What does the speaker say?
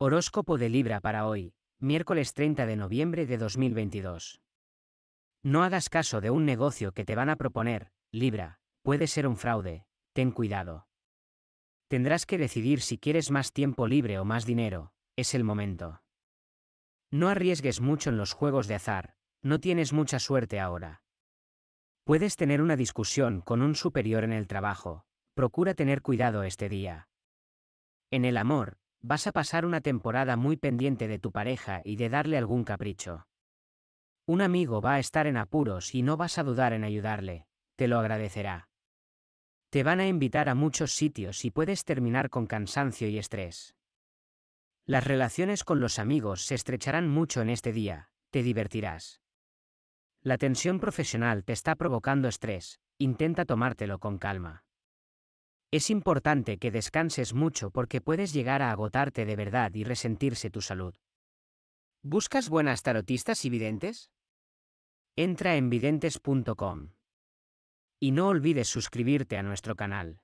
Horóscopo de Libra para hoy, miércoles 30 de noviembre de 2022. No hagas caso de un negocio que te van a proponer, Libra, puede ser un fraude, ten cuidado. Tendrás que decidir si quieres más tiempo libre o más dinero, es el momento. No arriesgues mucho en los juegos de azar, no tienes mucha suerte ahora. Puedes tener una discusión con un superior en el trabajo, procura tener cuidado este día. En el amor, Vas a pasar una temporada muy pendiente de tu pareja y de darle algún capricho. Un amigo va a estar en apuros y no vas a dudar en ayudarle, te lo agradecerá. Te van a invitar a muchos sitios y puedes terminar con cansancio y estrés. Las relaciones con los amigos se estrecharán mucho en este día, te divertirás. La tensión profesional te está provocando estrés, intenta tomártelo con calma. Es importante que descanses mucho porque puedes llegar a agotarte de verdad y resentirse tu salud. ¿Buscas buenas tarotistas y videntes? Entra en videntes.com. Y no olvides suscribirte a nuestro canal.